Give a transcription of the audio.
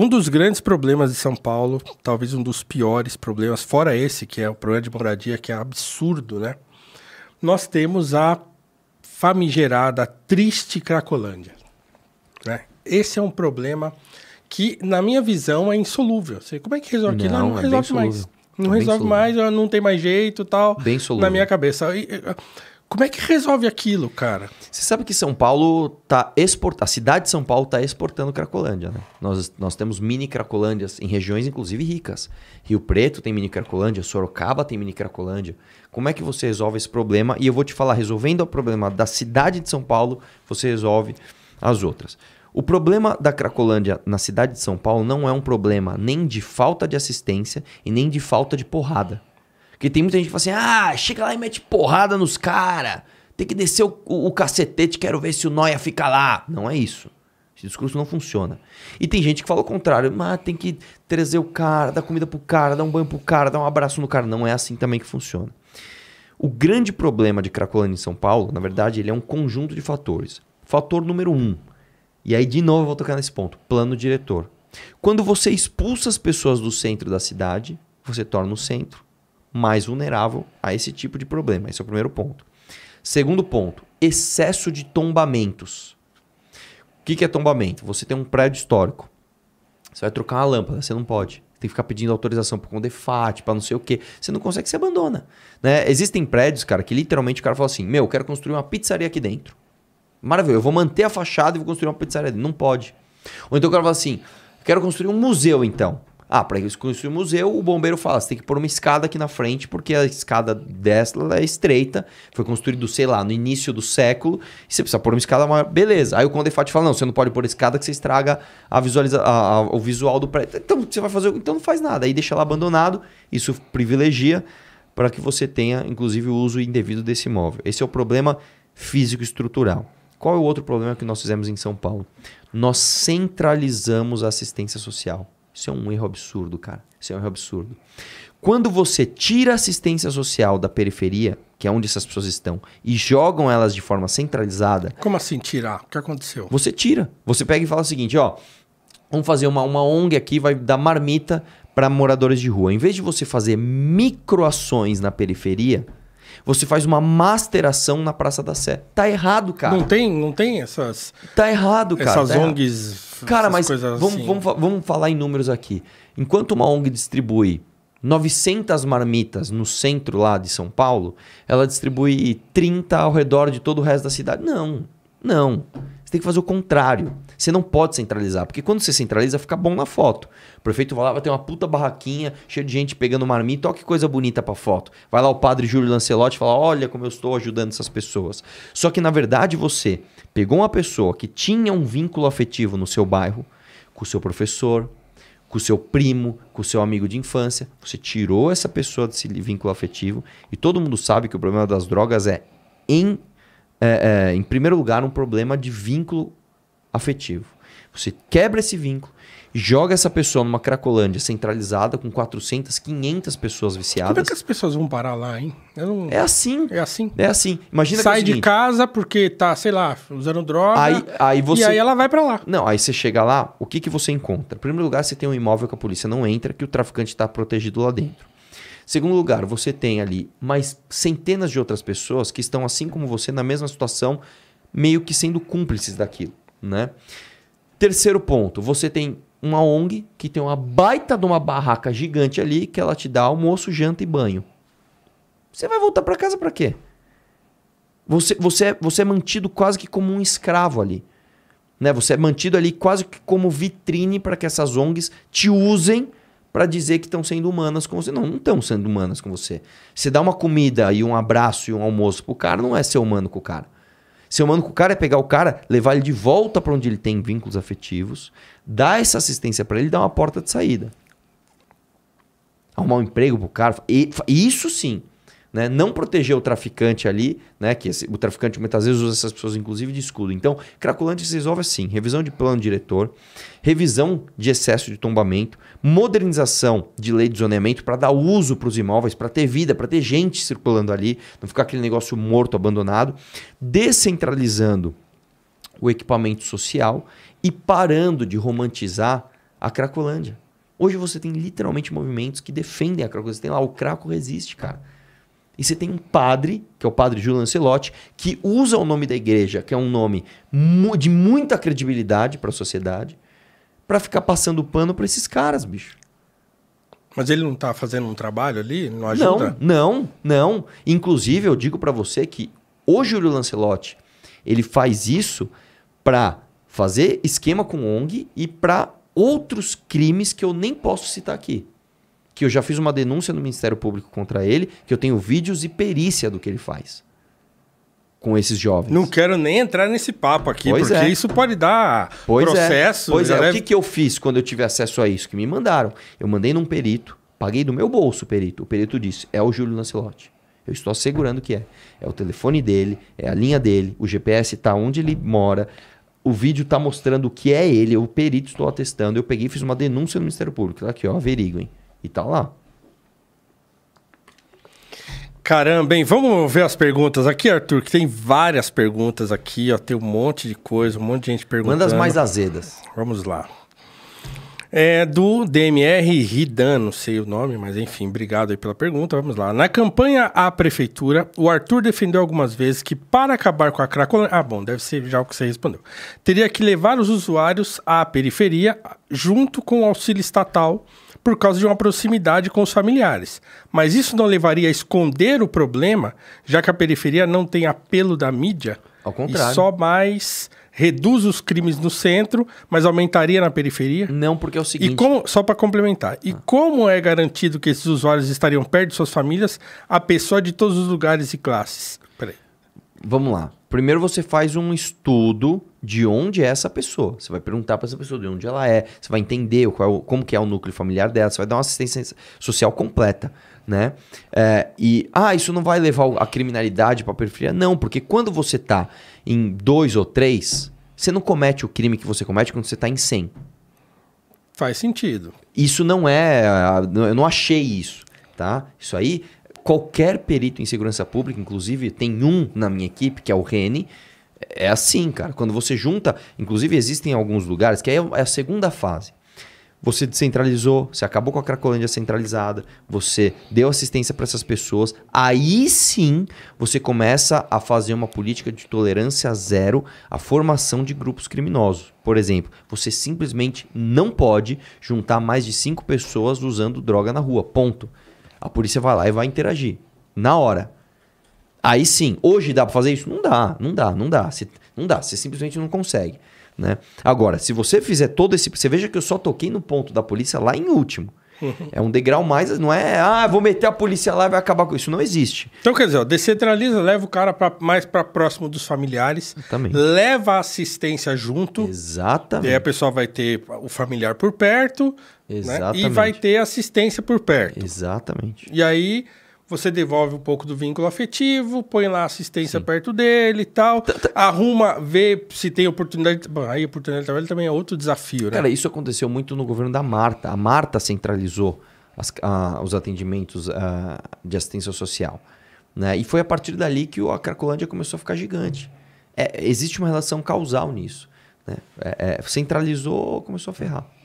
Um dos grandes problemas de São Paulo, talvez um dos piores problemas, fora esse, que é o problema de moradia, que é absurdo, né? Nós temos a famigerada, triste Cracolândia. Né? Esse é um problema que, na minha visão, é insolúvel. Você, como é que resolve aquilo? Ah, não, não é resolve mais. Não é resolve mais, ah, não tem mais jeito tal. Bem solúvel. Na minha cabeça. E, como é que resolve aquilo, cara? Você sabe que São Paulo tá exportando, a cidade de São Paulo está exportando Cracolândia, né? Nós, nós temos mini Cracolândias em regiões, inclusive, ricas. Rio Preto tem mini Cracolândia, Sorocaba tem mini Cracolândia. Como é que você resolve esse problema? E eu vou te falar, resolvendo o problema da cidade de São Paulo, você resolve as outras. O problema da Cracolândia na cidade de São Paulo não é um problema nem de falta de assistência e nem de falta de porrada. Porque tem muita gente que fala assim: ah, chega lá e mete porrada nos caras. Tem que descer o, o, o, cacetete, quero ver se o Noia fica lá. Não é isso. Esse discurso não funciona. E tem gente que fala o contrário. Mas ah, tem que trazer o cara, dar comida pro cara, dar um banho pro cara, dar um abraço no cara. Não é assim também que funciona. O grande problema de Cracolândia em São Paulo, na verdade, ele é um conjunto de fatores. Fator número um. E aí, de novo, eu vou tocar nesse ponto. Plano diretor. Quando você expulsa as pessoas do centro da cidade, você torna o centro mais vulnerável a esse tipo de problema. Esse é o primeiro ponto. Segundo ponto, excesso de tombamentos. O que, que é tombamento? Você tem um prédio histórico. Você vai trocar uma lâmpada, você não pode. Tem que ficar pedindo autorização para o Condefat, para não sei o quê. Você não consegue, você abandona. Né? Existem prédios, cara, que literalmente o cara fala assim: Meu, eu quero construir uma pizzaria aqui dentro. Maravilha, eu vou manter a fachada e vou construir uma pizzaria Não pode. Ou então o cara fala assim: Quero construir um museu, então. Ah, para construir o museu, o bombeiro fala: você tem que pôr uma escada aqui na frente, porque a escada dessa é estreita, foi construído, sei lá, no início do século, e você precisa pôr uma escada maior. Beleza. Aí o Condefat fala: não, você não pode pôr escada que você estraga a visualiza a, a, o visual do prédio. Então você vai fazer. Então não faz nada. Aí deixa lá abandonado, isso privilegia para que você tenha, inclusive, o uso indevido desse imóvel. Esse é o problema físico-estrutural. Qual é o outro problema que nós fizemos em São Paulo? Nós centralizamos a assistência social. Isso é um erro absurdo, cara. Isso é um erro absurdo. Quando você tira a assistência social da periferia, que é onde essas pessoas estão, e jogam elas de forma centralizada. Como assim tirar? O que aconteceu? Você tira. Você pega e fala o seguinte: ó, vamos fazer uma, uma ONG aqui, vai dar marmita para moradores de rua. Em vez de você fazer microações na periferia, você faz uma masteração na Praça da Sé. Tá errado, cara. Não tem, não tem essas. Tá errado, cara. Essas tá ONGs. Cara, mas vamos, assim. vamos, vamos falar em números aqui. Enquanto uma ONG distribui 900 marmitas no centro lá de São Paulo, ela distribui 30 ao redor de todo o resto da cidade. Não, não. Você tem que fazer o contrário. Você não pode centralizar, porque quando você centraliza, fica bom na foto. O prefeito vai lá, vai ter uma puta barraquinha, cheia de gente pegando marmita, olha que coisa bonita pra foto. Vai lá o padre Júlio Lancelotti e fala: olha como eu estou ajudando essas pessoas. Só que, na verdade, você pegou uma pessoa que tinha um vínculo afetivo no seu bairro, com o seu professor, com o seu primo, com o seu amigo de infância. Você tirou essa pessoa desse vínculo afetivo e todo mundo sabe que o problema das drogas é em é, é, em primeiro lugar, um problema de vínculo afetivo. Você quebra esse vínculo, joga essa pessoa numa cracolândia centralizada com 400, 500 pessoas viciadas. Como é que as pessoas vão parar lá, hein? Não... É assim. É assim. É assim. Imagina é Sai é de casa porque tá, sei lá, usando droga. Aí, aí você... E aí ela vai para lá. Não, aí você chega lá, o que, que você encontra? Em primeiro lugar, você tem um imóvel que a polícia não entra, que o traficante está protegido lá dentro. Segundo lugar, você tem ali mais centenas de outras pessoas que estão assim como você na mesma situação, meio que sendo cúmplices daquilo, né? Terceiro ponto, você tem uma ONG que tem uma baita de uma barraca gigante ali que ela te dá almoço, janta e banho. Você vai voltar para casa para quê? Você, você, é, você é mantido quase que como um escravo ali. Né? Você é mantido ali quase que como vitrine para que essas ONGs te usem para dizer que estão sendo humanas com você. Não, não estão sendo humanas com você. Você dá uma comida e um abraço e um almoço pro cara, não é ser humano com o cara. Ser humano com o cara é pegar o cara, levar ele de volta para onde ele tem vínculos afetivos, dar essa assistência para ele, dar uma porta de saída. Arrumar um emprego pro cara. E, isso sim né? não proteger o traficante ali, né? que esse, o traficante muitas vezes usa essas pessoas inclusive de escudo. Então, Cracolândia se resolve assim: revisão de plano diretor, revisão de excesso de tombamento, modernização de lei de zoneamento para dar uso para os imóveis, para ter vida, para ter gente circulando ali, não ficar aquele negócio morto, abandonado, descentralizando o equipamento social e parando de romantizar a Cracolândia. Hoje você tem literalmente movimentos que defendem a Cracolândia. Você tem lá o Craco Resiste, cara e você tem um padre, que é o padre Júlio Lancelotti, que usa o nome da igreja, que é um nome de muita credibilidade para a sociedade, para ficar passando pano para esses caras, bicho. Mas ele não está fazendo um trabalho ali? Não ajuda? Não, não, não. Inclusive, eu digo para você que o Júlio Lancelotti, ele faz isso para fazer esquema com ONG e para outros crimes que eu nem posso citar aqui que eu já fiz uma denúncia no Ministério Público contra ele, que eu tenho vídeos e perícia do que ele faz com esses jovens. Não quero nem entrar nesse papo aqui, pois porque é. isso pode dar pois é. processo. É. Pois é, deve... o que, que eu fiz quando eu tive acesso a isso? Que me mandaram. Eu mandei num perito, paguei do meu bolso o perito. O perito disse, é o Júlio Lancelotti. Eu estou assegurando que é. É o telefone dele, é a linha dele, o GPS está onde ele mora, o vídeo está mostrando o que é ele, o perito estou atestando. Eu peguei e fiz uma denúncia no Ministério Público. Tá aqui, ó, averiguem e tá lá. Caramba, bem, vamos ver as perguntas aqui, Arthur, que tem várias perguntas aqui, ó, tem um monte de coisa, um monte de gente perguntando. Manda as mais azedas. Vamos lá. É do DMR Ridan, não sei o nome, mas enfim, obrigado aí pela pergunta. Vamos lá. Na campanha à prefeitura, o Arthur defendeu algumas vezes que para acabar com a cracolândia, ah, bom, deve ser já o que você respondeu. Teria que levar os usuários à periferia junto com o auxílio estatal por causa de uma proximidade com os familiares. Mas isso não levaria a esconder o problema, já que a periferia não tem apelo da mídia? Ao contrário. E só mais reduz os crimes no centro, mas aumentaria na periferia? Não, porque é o seguinte. E como, só para complementar, e ah. como é garantido que esses usuários estariam perto de suas famílias, a pessoa é de todos os lugares e classes? Peraí. Vamos lá. Primeiro você faz um estudo de onde é essa pessoa. Você vai perguntar para essa pessoa de onde ela é, você vai entender qual, como que é o núcleo familiar dela, você vai dar uma assistência social completa, né? É, e, ah, isso não vai levar a criminalidade para a periferia? Não, porque quando você está em dois ou três, você não comete o crime que você comete quando você está em cem. Faz sentido. Isso não é... Eu não achei isso, tá? Isso aí... Qualquer perito em segurança pública, inclusive tem um na minha equipe, que é o Rene, é assim, cara. Quando você junta, inclusive existem alguns lugares que é a segunda fase. Você descentralizou, você acabou com a Cracolândia centralizada, você deu assistência para essas pessoas. Aí sim você começa a fazer uma política de tolerância zero à formação de grupos criminosos. Por exemplo, você simplesmente não pode juntar mais de cinco pessoas usando droga na rua. Ponto. A polícia vai lá e vai interagir. Na hora. Aí sim, hoje dá para fazer isso? Não dá, não dá, não dá. Você, não dá, você simplesmente não consegue. Né? Agora, se você fizer todo esse. Você veja que eu só toquei no ponto da polícia lá em último. É um degrau mais, não é, ah, vou meter a polícia lá e vai acabar com isso. Não existe. Então, quer dizer, ó, descentraliza, leva o cara pra, mais para próximo dos familiares. Também. Leva a assistência junto. Exatamente. E aí a pessoa vai ter o familiar por perto. Exatamente. Né? E vai ter assistência por perto. Exatamente. E aí você devolve um pouco do vínculo afetivo, põe lá assistência Sim. perto dele e tal, arruma, vê se tem oportunidade. Bom, aí oportunidade de trabalho também é outro desafio, né? Cara, isso aconteceu muito no governo da Marta. A Marta centralizou as, a, os atendimentos a, ah, de assistência social. Né? E foi a partir dali que a Cracolândia começou a ficar gigante. É, existe uma relação causal nisso. Né? É, é, centralizou, começou a ferrar.